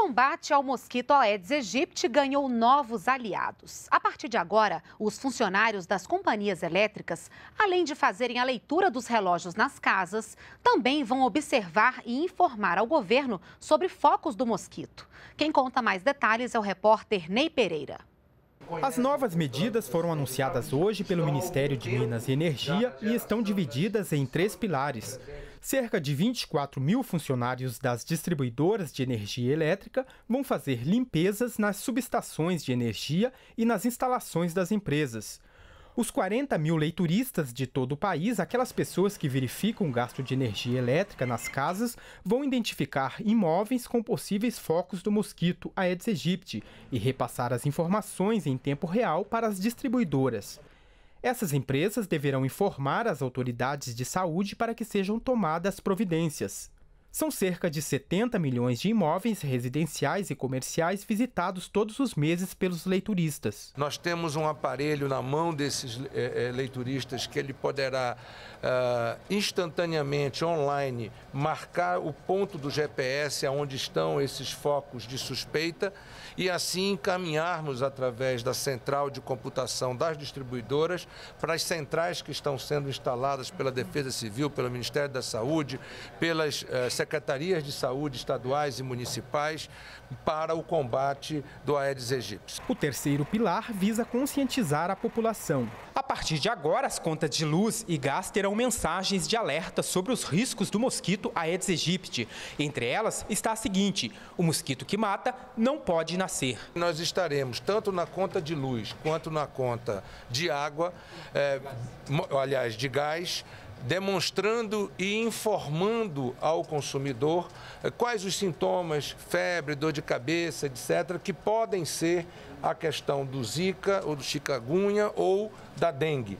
combate ao mosquito Aedes aegypti ganhou novos aliados. A partir de agora, os funcionários das companhias elétricas, além de fazerem a leitura dos relógios nas casas, também vão observar e informar ao governo sobre focos do mosquito. Quem conta mais detalhes é o repórter Ney Pereira. As novas medidas foram anunciadas hoje pelo Ministério de Minas e Energia e estão divididas em três pilares cerca de 24 mil funcionários das distribuidoras de energia elétrica vão fazer limpezas nas subestações de energia e nas instalações das empresas. Os 40 mil leituristas de todo o país, aquelas pessoas que verificam o gasto de energia elétrica nas casas, vão identificar imóveis com possíveis focos do mosquito Aedes aegypti e repassar as informações em tempo real para as distribuidoras. Essas empresas deverão informar as autoridades de saúde para que sejam tomadas providências. São cerca de 70 milhões de imóveis residenciais e comerciais visitados todos os meses pelos leituristas. Nós temos um aparelho na mão desses é, é, leituristas que ele poderá uh, instantaneamente, online, marcar o ponto do GPS aonde estão esses focos de suspeita e assim encaminharmos através da central de computação das distribuidoras para as centrais que estão sendo instaladas pela Defesa Civil, pelo Ministério da Saúde, pelas uh, secretarias de saúde estaduais e municipais para o combate do Aedes aegypti. O terceiro pilar visa conscientizar a população. A partir de agora, as contas de luz e gás terão mensagens de alerta sobre os riscos do mosquito Aedes aegypti. Entre elas está a seguinte: o mosquito que mata não pode nascer. Nós estaremos tanto na conta de luz quanto na conta de água, é, aliás, de gás, demonstrando e informando ao consumidor eh, quais os sintomas, febre, dor de cabeça, etc., que podem ser a questão do Zika ou do chikungunya ou da dengue.